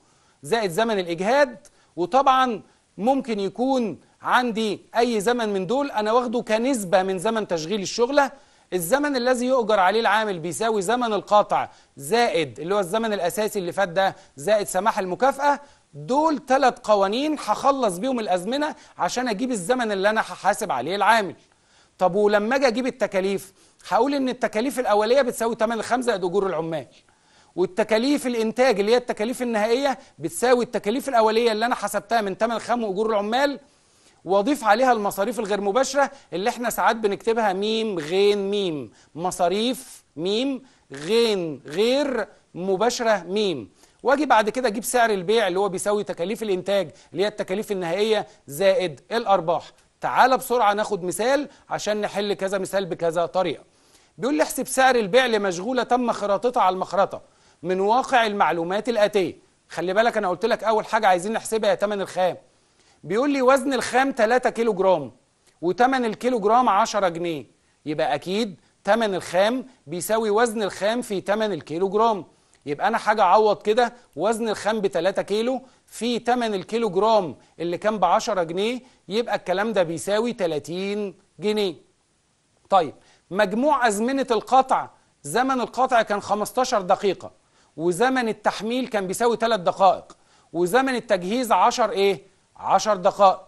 زائد زمن الاجهاد وطبعا ممكن يكون عندي أي زمن من دول أنا واخده كنسبة من زمن تشغيل الشغلة الزمن الذي يؤجر عليه العامل بيساوي زمن القاطع زائد اللي هو الزمن الأساسي اللي فات ده زائد سماح المكافأة دول ثلاث قوانين هخلص بيهم الأزمنة عشان أجيب الزمن اللي أنا هحاسب عليه العامل طب ولما أجي أجيب التكاليف هقول إن التكاليف الأولية بتساوي 8 5 زائد أجور العمال والتكاليف الإنتاج اللي هي التكاليف النهائية بتساوي التكاليف الأولية اللي أنا حسبتها من 8 خام وأجور العمال واضيف عليها المصاريف الغير مباشره اللي احنا ساعات بنكتبها ميم غين ميم مصاريف ميم غين غير مباشره ميم واجي بعد كده اجيب سعر البيع اللي هو بيساوي تكاليف الانتاج اللي هي التكاليف النهائيه زائد الارباح تعال بسرعه ناخد مثال عشان نحل كذا مثال بكذا طريقه بيقول لي احسب سعر البيع لمشغوله تم خراطتها على المخرطه من واقع المعلومات الاتيه خلي بالك انا قلت لك اول حاجه عايزين نحسبها هي ثمن الخام بيقول لي وزن الخام 3 كيلو جرام وتمن الكيلو جرام 10 جنيه يبقى أكيد تمن الخام بيساوي وزن الخام في تمن الكيلو جرام يبقى أنا حاجة أعوض كده وزن الخام ب 3 كيلو في تمن الكيلو جرام اللي كان ب 10 جنيه يبقى الكلام ده بيساوي 30 جنيه طيب مجموع أزمنة القطع زمن القطع كان 15 دقيقة وزمن التحميل كان بيساوي 3 دقائق وزمن التجهيز 10 ايه 10 دقائق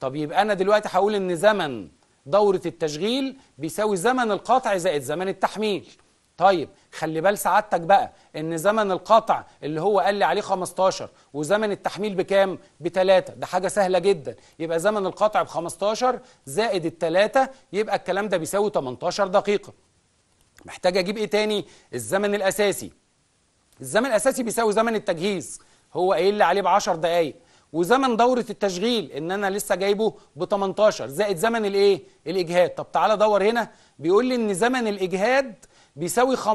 طب يبقى أنا دلوقتي هقول إن زمن دورة التشغيل بيساوي زمن القطع زائد زمن التحميل طيب خلي بال سعادتك بقى ان زمن القطع اللي هو قال لي عليه 15 وزمن التحميل بكام؟ بتلاتة ده حاجة سهلة جدا يبقى زمن القطع ب 15 زائد التلاتة يبقى الكلام ده بيساوي 18 دقيقة محتاج اجيب ايه تاني؟ الزمن الاساسي الزمن الاساسي بيساوي زمن التجهيز هو قايل لي عليه ب 10 دقايق وزمن دوره التشغيل ان انا لسه جايبه ب 18 زائد زمن الايه الاجهاد طب تعالى دور هنا بيقول لي ان زمن الاجهاد بيساوي 15%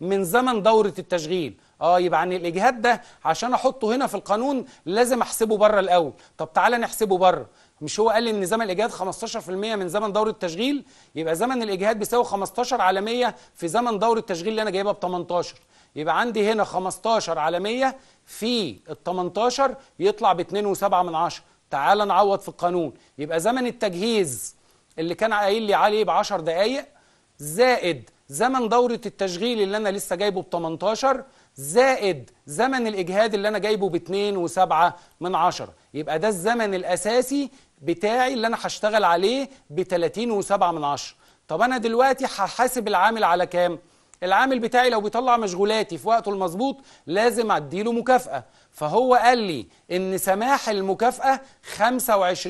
من زمن دوره التشغيل اه يبقى عن الاجهاد ده عشان احطه هنا في القانون لازم احسبه بره الاول طب تعالى نحسبه بره مش هو قال لي ان زمن الاجهاد 15% من زمن دوره التشغيل يبقى زمن الاجهاد بيساوي 15 على 100 في زمن دوره التشغيل اللي انا جايبها ب 18 يبقى عندي هنا 15 على 100 في ال 18 يطلع ب 2.7 تعال نعوض في القانون يبقى زمن التجهيز اللي كان قايل لي عليه ب 10 دقائق زائد زمن دورة التشغيل اللي أنا لسه جايبه ب 18 زائد زمن الإجهاد اللي أنا جايبه ب 2.7 من 10 يبقى ده الزمن الأساسي بتاعي اللي أنا هشتغل عليه ب 30.7 من 10 طب أنا دلوقتي هحاسب العامل على كام؟ العامل بتاعي لو بيطلع مشغولاتي في وقته المظبوط لازم اديله مكافأة فهو قال لي ان سماح المكافأة 25%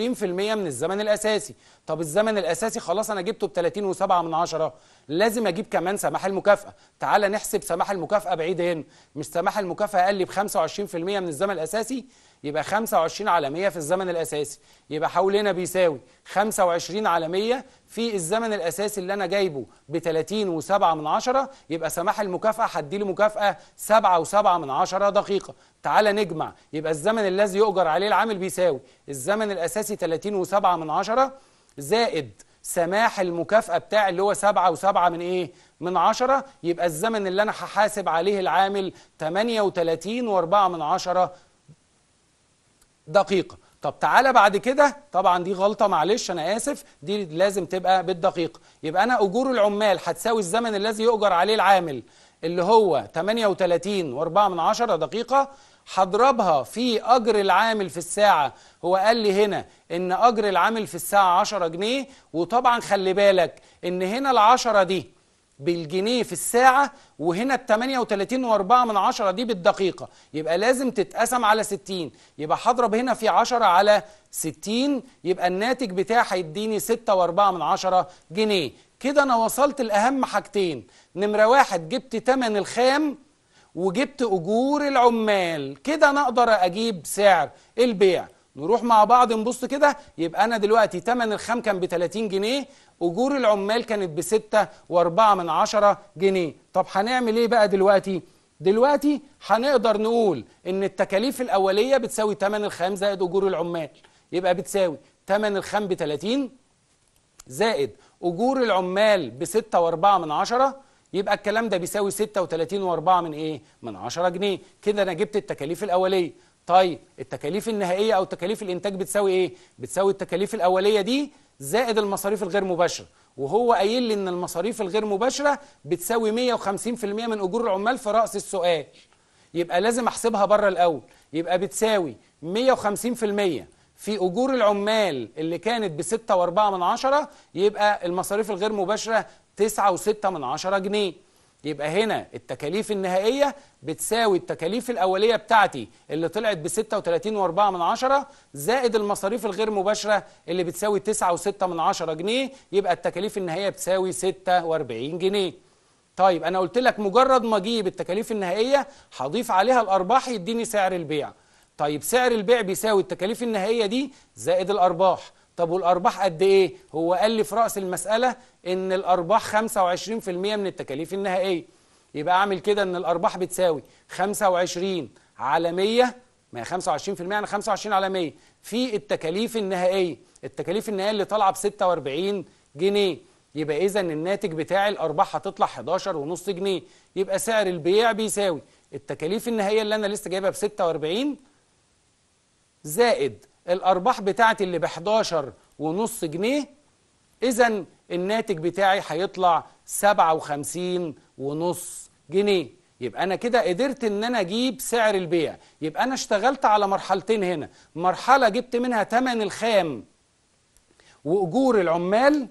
من الزمن الاساسي طب الزمن الاساسي خلاص انا جبته ب 30.7 من عشرة لازم اجيب كمان سماح المكافأة تعال نحسب سماح المكافأة بعيد هنا مش سماح المكافأة قال لي ب 25% من الزمن الاساسي يبقى 25 عالمية في الزمن الأساسي يبقى حولنا بيساوي 25 عالمية في الزمن الأساسي اللي أنا جايبه ب 30 و7 من عشرة يبقى سماح المكافأة هدي لي مكافأة 7 و7 من عشرة دقيقة تعالى نجمع يبقى الزمن الذي يؤجر عليه العامل بيساوي الزمن الأساسي 30 و7 من عشرة زائد سماح المكافأة بتاعي اللي هو سبعة وسبعة من إيه؟ من عشرة يبقى الزمن اللي أنا هحاسب عليه العامل 38 وأربعة من عشرة دقيقة طب تعالى بعد كده طبعا دي غلطة معلش أنا آسف دي لازم تبقى بالدقيقة يبقى أنا أجور العمال هتساوي الزمن الذي يؤجر عليه العامل اللي هو 38 و4 من عشرة دقيقة هضربها في أجر العامل في الساعة هو قال لي هنا إن أجر العامل في الساعة 10 جنيه وطبعا خلي بالك إن هنا العشرة دي بالجنيه في الساعة وهنا ال 38 واربعة من عشرة دي بالدقيقة يبقى لازم تتقسم على 60 يبقى هضرب هنا في 10 على 60 يبقى الناتج بتاعي هيديني 6 واربعة من عشرة جنيه كده أنا وصلت لأهم حاجتين نمرة واحد جبت تمن الخام وجبت أجور العمال كده أنا أقدر أجيب سعر البيع نروح مع بعض نبص كده يبقى أنا دلوقتي تمن الخام كان ب 30 جنيه أجور العمال كانت بستة وأربعة من عشرة جنيه طب هنعمل إيه بقى دلوقتي؟ دلوقتي هنقدر نقول إن التكاليف الأولية بتساوي تمن الخام زائد أجور العمال يبقى بتساوي تمن الخام ب 30 زائد أجور العمال ب 6 و4 من عشرة يبقى الكلام ده بيساوي 36 و4 من إيه؟ من 10 جنيه كده أنا جبت التكاليف الأولية طيب التكاليف النهائية أو تكاليف الإنتاج بتساوي إيه؟ بتساوي التكاليف الأولية دي زائد المصاريف الغير مباشرة وهو قايل لي إن المصاريف الغير مباشرة بتساوي 150% من أجور العمال في رأس السؤال يبقى لازم أحسبها بره الأول يبقى بتساوي 150% في أجور العمال اللي كانت ب 6.4 يبقى المصاريف الغير مباشرة 9.6 جنيه يبقى هنا التكاليف النهائية بتساوي التكاليف الأولية بتاعتي اللي طلعت ب 36.4 زائد المصاريف الغير مباشرة اللي بتساوي 9.6 جنيه يبقى التكاليف النهائية بتساوي 46 جنيه طيب أنا قلت لك مجرد ما أجيب التكاليف النهائية هضيف عليها الأرباح يديني سعر البيع طيب سعر البيع بيساوي التكاليف النهائية دي زائد الأرباح طب والأرباح قد إيه؟ هو قال لي في رأس المسألة إن الأرباح 25% من التكاليف النهائية يبقى أعمل كده إن الأرباح بتساوي 25 على 100 ما هي 25% يعني 25 على 100 في التكاليف النهائية التكاليف النهائية اللي طالعة ب 46 جنيه يبقى إذا الناتج بتاعي الأرباح هتطلع 11 ونص جنيه يبقى سعر البيع بيساوي التكاليف النهائية اللي أنا لسه جايبها ب 46 زائد الارباح بتاعتي اللي ب 11 ونص جنيه اذا الناتج بتاعي هيطلع 57 ونص جنيه يبقى انا كده قدرت ان انا اجيب سعر البيع يبقى انا اشتغلت على مرحلتين هنا مرحله جبت منها ثمن الخام واجور العمال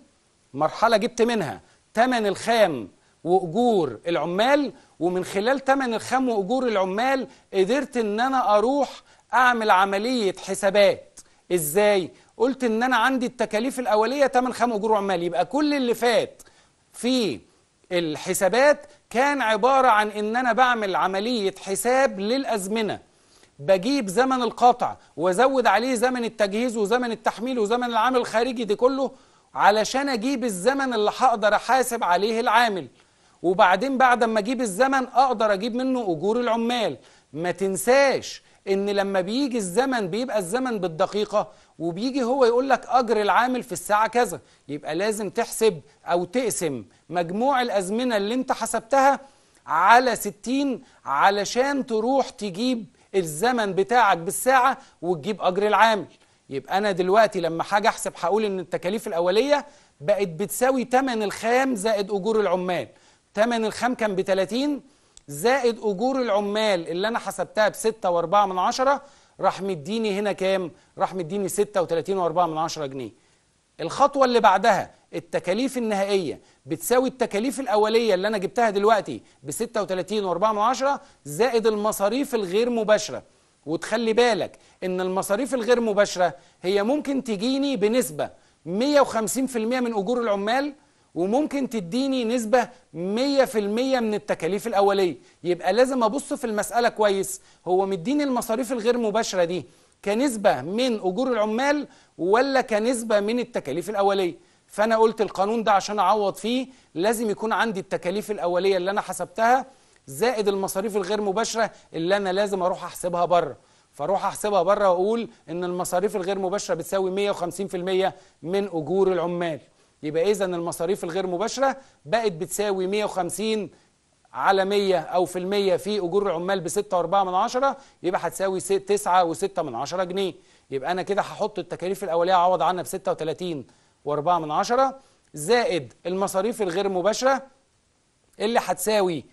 مرحله جبت منها ثمن الخام واجور العمال ومن خلال ثمن الخام واجور العمال قدرت ان انا اروح اعمل عمليه حسابات ازاي قلت ان انا عندي التكاليف الاوليه تمن خام اجور عمال يبقى كل اللي فات في الحسابات كان عباره عن ان انا بعمل عمليه حساب للازمنه بجيب زمن القطع وازود عليه زمن التجهيز وزمن التحميل وزمن العامل الخارجي دي كله علشان اجيب الزمن اللي هقدر احاسب عليه العامل وبعدين بعد ما اجيب الزمن اقدر اجيب منه اجور العمال ما تنساش ان لما بيجي الزمن بيبقى الزمن بالدقيقة وبيجي هو يقول لك اجر العامل في الساعة كذا يبقى لازم تحسب او تقسم مجموع الازمنة اللي انت حسبتها على 60 علشان تروح تجيب الزمن بتاعك بالساعة وتجيب اجر العامل يبقى انا دلوقتي لما حاجة احسب هقول ان التكاليف الاولية بقت بتساوي تمن الخام زائد اجور العمال تمن الخام كان ب 30 زائد اجور العمال اللي انا حسبتها ب 6.4 من عشرة راح مديني هنا كام راح مديني 36 و4 من عشرة جنيه الخطوه اللي بعدها التكاليف النهائيه بتساوي التكاليف الاوليه اللي انا جبتها دلوقتي ب 36 و4 من عشرة زائد المصاريف الغير مباشره وتخلي بالك ان المصاريف الغير مباشره هي ممكن تجيني بنسبه 150% من اجور العمال وممكن تديني نسبة 100% من التكاليف الأولية يبقى لازم أبص في المسألة كويس هو مديني المصاريف الغير مباشرة دي كنسبة من أجور العمال ولا كنسبة من التكاليف الأولية فأنا قلت القانون ده عشان أعوض فيه لازم يكون عندي التكاليف الأولية اللي أنا حسبتها زائد المصاريف الغير مباشرة اللي أنا لازم أروح أحسبها بره فاروح احسبها بره واقول ان المصاريف الغير مباشره بتساوي 150% من اجور العمال يبقى إذا المصاريف الغير مباشرة بقت بتساوي 150 على 100 أو في المية في أجور العمال ب 6.4 من عشرة يبقى هتساوي 9.6 من عشرة جنيه يبقى أنا كده هحط التكاليف الأولية عوض عنها ب 36.4 من عشرة زائد المصاريف الغير مباشرة اللي هتساوي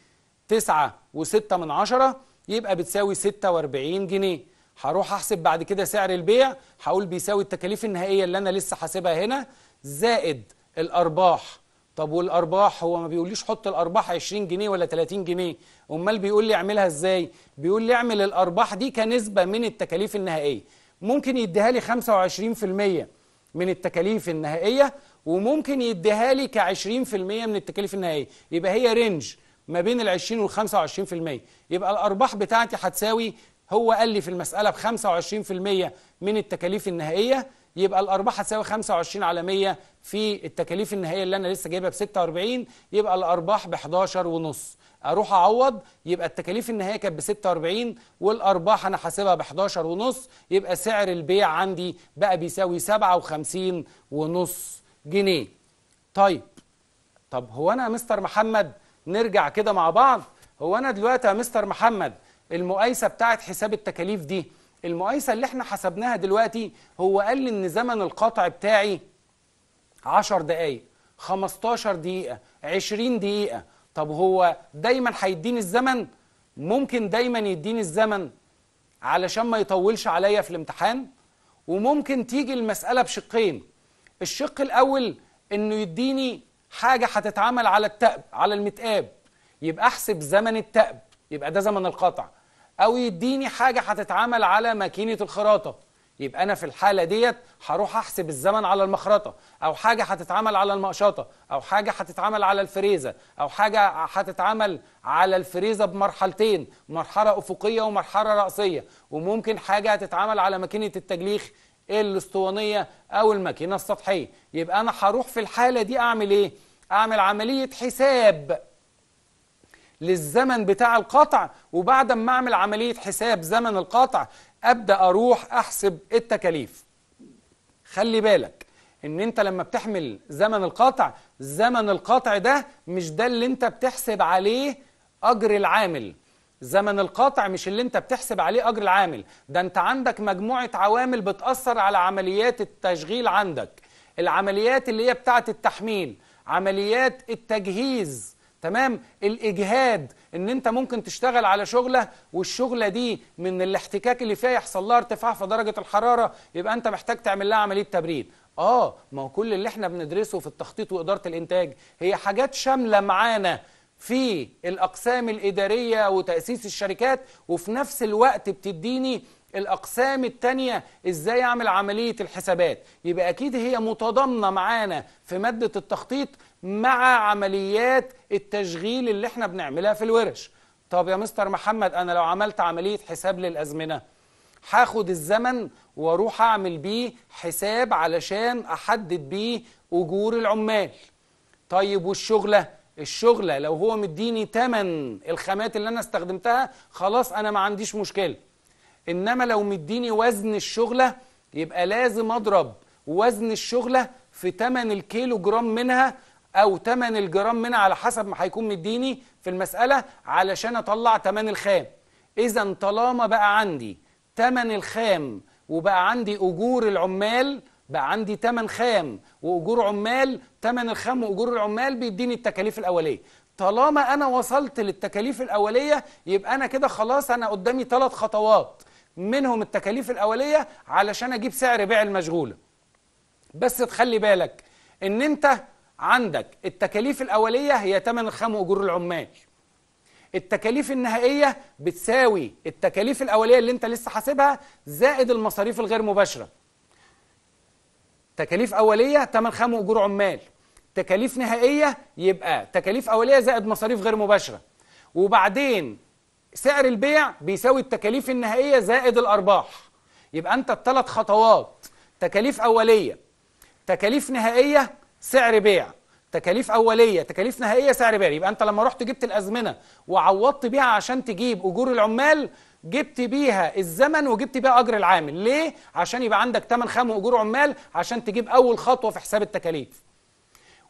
9.6 من عشرة يبقى بتساوي 46 جنيه هروح احسب بعد كده سعر البيع هقول بيساوي التكاليف النهائيه اللي انا لسه حاسبها هنا زائد الارباح طب والارباح هو ما بيقوليش حط الارباح 20 جنيه ولا 30 جنيه امال بيقول لي اعملها ازاي بيقول لي اعمل الارباح دي كنسبه من التكاليف النهائيه ممكن يديها لي 25% من التكاليف النهائيه وممكن يديها لي ك 20% من التكاليف النهائيه يبقى هي رينج ما بين ال 20 وال 25% يبقى الارباح بتاعتي هتساوي هو قال لي في المساله ب 25% من التكاليف النهائيه يبقى الارباح هتساوي 25 على 100 في التكاليف النهائيه اللي انا لسه جايبها ب 46 يبقى الارباح ب 11 ونص اروح اعوض يبقى التكاليف النهائيه كانت ب 46 والارباح انا حاسبها ب 11 ونص يبقى سعر البيع عندي بقى بيساوي 57 ونص جنيه طيب طب هو انا يا مستر محمد نرجع كده مع بعض هو انا دلوقتي يا مستر محمد المقايسه بتاعت حساب التكاليف دي المقايسة اللي احنا حسبناها دلوقتي هو قال لي ان زمن القطع بتاعي 10 دقايق 15 دقيقة 20 دقيقة طب هو دايما هيديني الزمن ممكن دايما يديني الزمن علشان ما يطولش عليا في الامتحان وممكن تيجي المسألة بشقين الشق الأول إنه يديني حاجة هتتعمل على التأب على المتقاب يبقى أحسب زمن التأب يبقى ده زمن القطع او يديني حاجه هتتعمل على ماكينه الخراطه يبقى انا في الحاله ديت هروح احسب الزمن على المخرطه او حاجه هتتعمل على المقشطه او حاجه هتتعمل على الفريزه او حاجه هتتعمل على الفريزه بمرحلتين مرحله افقيه ومرحله راسيه وممكن حاجه هتتعمل على ماكينه التجليخ الاسطوانيه او الماكينه السطحيه يبقى انا هروح في الحاله دي اعمل ايه اعمل عمليه حساب للزمن بتاع القطع وبعد ما أعمل عملية حساب زمن القطع أبدأ أروح أحسب التكاليف خلي بالك ان انت لما بتحمل زمن القطع زمن القطع ده مش ده اللي انت بتحسب عليه اجر العامل زمن القطع مش اللي انت بتحسب عليه اجر العامل ده انت عندك مجموعه عوامل بتاثر على عمليات التشغيل عندك العمليات اللي هي بتاعه التحميل عمليات التجهيز تمام الاجهاد ان انت ممكن تشتغل على شغله والشغله دي من الاحتكاك اللي فيها يحصل لها ارتفاع في درجه الحراره يبقى انت محتاج تعمل لها عمليه تبريد اه ما هو كل اللي احنا بندرسه في التخطيط واداره الانتاج هي حاجات شامله معانا في الاقسام الاداريه وتاسيس الشركات وفي نفس الوقت بتديني الاقسام الثانيه ازاي اعمل عمليه الحسابات يبقى اكيد هي متضامنه معانا في ماده التخطيط مع عمليات التشغيل اللي احنا بنعملها في الورش طب يا مستر محمد انا لو عملت عمليه حساب للازمنه هاخد الزمن واروح اعمل بيه حساب علشان احدد بيه اجور العمال طيب والشغله الشغله لو هو مديني تمن الخامات اللي انا استخدمتها خلاص انا ما عنديش مشكله انما لو مديني وزن الشغله يبقى لازم اضرب وزن الشغله في تمن الكيلو جرام منها او تمن الجرام منها على حسب ما هيكون مديني في المساله علشان اطلع تمن الخام اذا طالما بقى عندي تمن الخام وبقى عندي اجور العمال بقى عندي تمن خام واجور عمال تمن الخام واجور العمال بيديني التكاليف الاوليه طالما انا وصلت للتكاليف الاوليه يبقى انا كده خلاص انا قدامي ثلاث خطوات منهم التكاليف الاوليه علشان اجيب سعر بيع المشغوله بس تخلي بالك ان انت عندك التكاليف الأولية هي تمن الخام وأجور العمال التكاليف النهائية بتساوي التكاليف الأولية اللي أنت لسه حاسبها زائد المصاريف الغير مباشرة تكاليف أولية تمن خام وأجور عمال تكاليف نهائية يبقى تكاليف أولية زائد مصاريف غير مباشرة وبعدين سعر البيع بيساوي التكاليف النهائية زائد الأرباح يبقى أنت الثلاث خطوات تكاليف أولية تكاليف نهائية سعر بيع تكاليف اوليه تكاليف نهائيه سعر بيع يبقى انت لما رحت جبت الازمنه وعوضت بيها عشان تجيب اجور العمال جبت بيها الزمن وجبت بيها اجر العامل ليه عشان يبقى عندك ثمن خام واجور عمال عشان تجيب اول خطوه في حساب التكاليف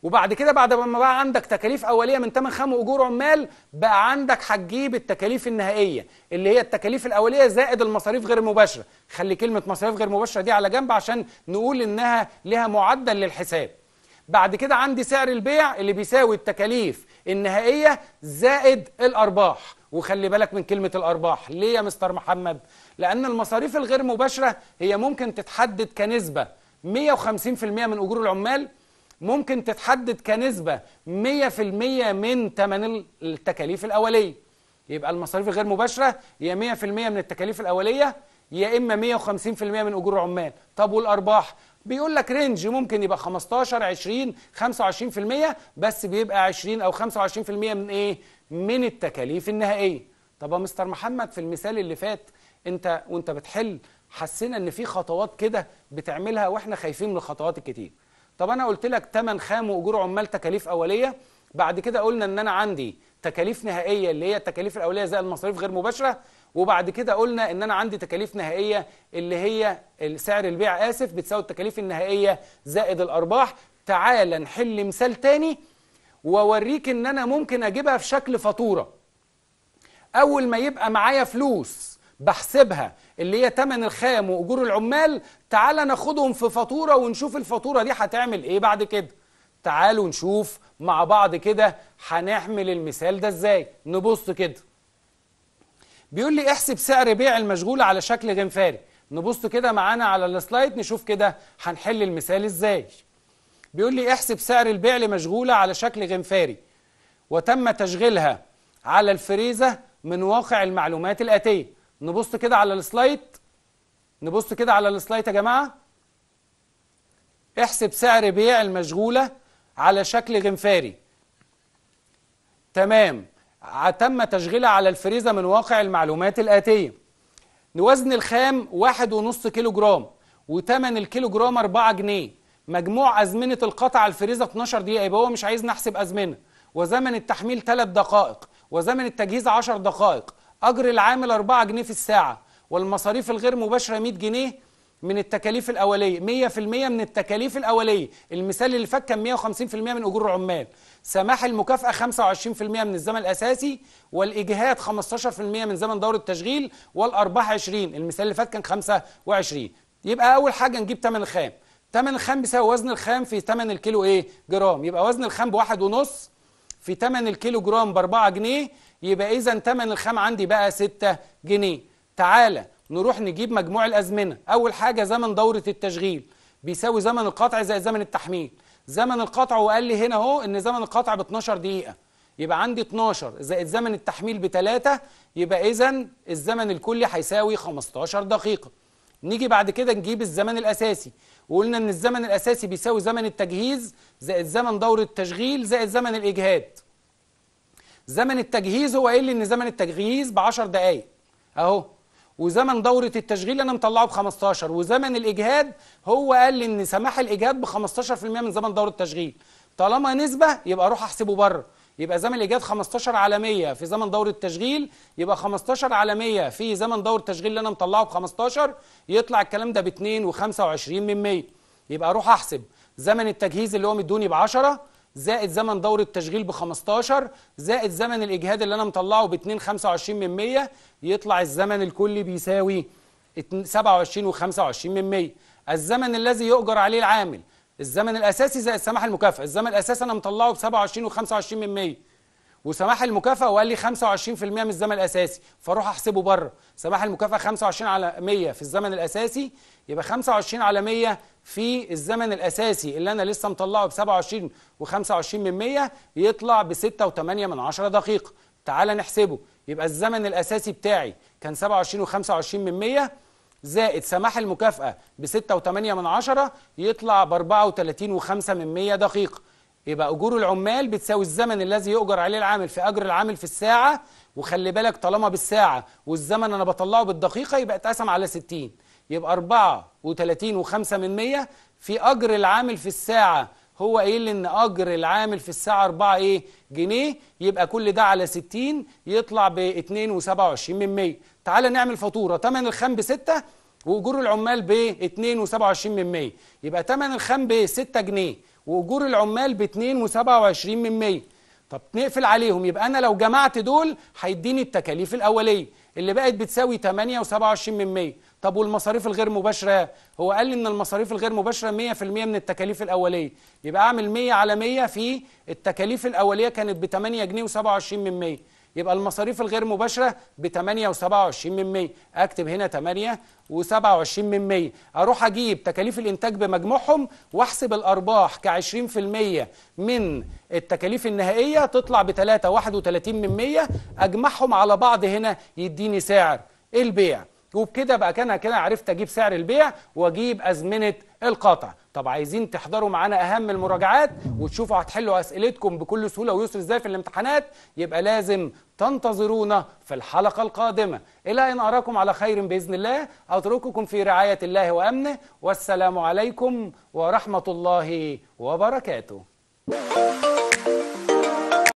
وبعد كده بعد ما بقى عندك تكاليف اوليه من ثمن خام واجور عمال بقى عندك هتجيب التكاليف النهائيه اللي هي التكاليف الاوليه زائد المصاريف غير المباشره خلي كلمه مصاريف غير مباشره دي على جنب عشان نقول انها لها معدل للحساب بعد كده عندي سعر البيع اللي بيساوي التكاليف النهائية زائد الأرباح وخلي بالك من كلمة الأرباح ليه يا مستر محمد؟ لأن المصاريف الغير مباشرة هي ممكن تتحدد كنسبة 150% من أجور العمال ممكن تتحدد كنسبة 100% من تمن التكاليف الأولية يبقى المصاريف الغير مباشرة هي 100% من التكاليف الأولية يا إما 150% من أجور العمال طب والأرباح بيقول لك رينج ممكن يبقى 15 20 25% بس بيبقى 20 او 25% من ايه؟ من التكاليف النهائيه. طب يا مستر محمد في المثال اللي فات انت وانت بتحل حسينا ان في خطوات كده بتعملها واحنا خايفين من الخطوات الكتير. طب انا قلت لك ثمن خام واجور عمال تكاليف اوليه بعد كده قلنا ان انا عندي تكاليف نهائيه اللي هي التكاليف الاوليه زي المصاريف غير مباشره وبعد كده قلنا ان انا عندي تكاليف نهائيه اللي هي سعر البيع اسف بتساوي التكاليف النهائيه زائد الارباح تعال نحل مثال تاني واوريك ان انا ممكن اجيبها في شكل فاتوره اول ما يبقى معايا فلوس بحسبها اللي هي تمن الخام واجور العمال تعال ناخدهم في فاتوره ونشوف الفاتوره دي هتعمل ايه بعد كده تعالوا نشوف مع بعض كده هنحمل المثال ده ازاي نبص كده بيقول لي احسب سعر بيع المشغولة على شكل غنفاري نبص كده معانا على السلايد نشوف كده هنحل المثال ازاي بيقول لي احسب سعر البيع لمشغولة على شكل غنفاري وتم تشغيلها على الفريزة من واقع المعلومات الآتية نبص كده على السلايد نبص كده على السلايد يا جماعة احسب سعر بيع المشغولة على شكل غنفاري تمام تم تشغيلها على الفريزة من واقع المعلومات الآتية وزن الخام 1.5 كيلو جرام وتمن الكيلو جرام 4 جنيه مجموع أزمنة القطع الفريزة 12 دقيقة يبقى هو مش عايزنا نحسب أزمنة وزمن التحميل 3 دقائق وزمن التجهيز 10 دقائق أجر العامل 4 جنيه في الساعة والمصاريف الغير مباشرة 100 جنيه من التكاليف الأولية 100% من التكاليف الأولية المثال اللي فات كان 150% من أجور العمال سماح المكافأة 25% من الزمن الأساسي والإجهاد 15% من زمن دوره التشغيل والأرباح 20 المثال اللي فات كان 25 يبقى أول حاجة نجيب تمن الخام تمن الخام بيساوي وزن الخام في تمن الكيلو إيه جرام يبقى وزن الخام ب1.5 في تمن الكيلو جرام ب4 جنيه يبقى إذا تمن الخام عندي بقى 6 جنيه تعالى نروح نجيب مجموع الازمنه اول حاجه زمن دوره التشغيل بيساوي زمن القطع زائد زمن التحميل زمن القطع وقال لي هنا اهو ان زمن القطع ب 12 دقيقه يبقى عندي 12 زائد زمن التحميل ب 3 يبقى اذا الزمن الكلي هيساوي 15 دقيقه نيجي بعد كده نجيب الزمن الاساسي وقلنا ان الزمن الاساسي بيساوي زمن التجهيز زائد زمن دوره التشغيل زائد زمن الاجهاد زمن التجهيز هو قال لي ان زمن التجهيز ب 10 دقائق اهو وزمن دورة التشغيل أنا مطلعه ب 15 وزمن الإجهاد هو قال لي إن سماح الإجهاد ب 15% من زمن دورة التشغيل طالما نسبة يبقى أروح أحسبه بره يبقى زمن الإجهاد 15 على 100 في زمن دورة التشغيل يبقى 15 على 100 في زمن دورة التشغيل اللي أنا مطلعه ب 15 يطلع الكلام ده ب 2 و25 من 100 يبقى أروح أحسب زمن التجهيز اللي هو مدوني ب 10 زائد زمن دورة تشغيل ب 15 زائد زمن الإجهاد اللي أنا مطلعه ب 2.25 من 100 يطلع الزمن الكلي بيساوي 27 و25 من 100 الزمن الذي يؤجر عليه العامل الزمن الأساسي زائد سماح المكافأة الزمن الأساسي أنا مطلعه ب 27 و25 من 100 وسماح المكافأة وقال لي 25% من الزمن الأساسي فأروح أحسبه بره سماح المكافأة 25 على 100 في الزمن الأساسي يبقى 25 على 100 في الزمن الأساسي اللي أنا لسه مطلعه ب 27 و25 من 100 يطلع ب 6.8 من 10 دقيقة تعال نحسبه يبقى الزمن الأساسي بتاعي كان 27 و25 من 100 زائد سماح المكافأة ب 6.8 من 10 يطلع ب 34 و5 من 100 دقيقة يبقى أجور العمال بتساوي الزمن الذي يؤجر عليه العامل في أجر العامل في الساعة وخلي بالك طالما بالساعة والزمن أنا بطلعه بالدقيقة يبقى اتقسم على 60 يبقى 4 و من 100 في أجر العامل في الساعة هو قايل إن أجر العامل في الساعة 4 إيه؟ جنيه يبقى كل ده على 60 يطلع ب 2.27 من 100 تعالى نعمل فاتورة تمن الخام ب 6 وأجور العمال ب 2.27 من 100 يبقى تمن الخام ب 6 جنيه وأجور العمال ب 2.27 من 100 طب نقفل عليهم يبقى أنا لو جمعت دول هيديني التكاليف الأولية اللي بقت بتساوي 8.27 من 100 طب والمصاريف الغير مباشره هو قال لي ان المصاريف الغير مباشره 100% من التكاليف الاوليه يبقى اعمل 100 على 100 في التكاليف الاوليه كانت ب 8 جنيه و27 من 100 يبقى المصاريف الغير مباشره ب 8 و27 من 100 اكتب هنا 8 و27 من 100 اروح اجيب تكاليف الانتاج بمجموعهم واحسب الارباح ك 20% من التكاليف النهائيه تطلع ب 3 31 من 100 اجمعهم على بعض هنا يديني سعر البيع وبكده بقى كان كده عرفت اجيب سعر البيع واجيب ازمنه القطع طب عايزين تحضروا معانا اهم المراجعات وتشوفوا هتحلوا اسئلتكم بكل سهوله ويسر ازاي في الامتحانات يبقى لازم تنتظرونا في الحلقه القادمه الى ان اراكم على خير باذن الله اترككم في رعايه الله وامنه والسلام عليكم ورحمه الله وبركاته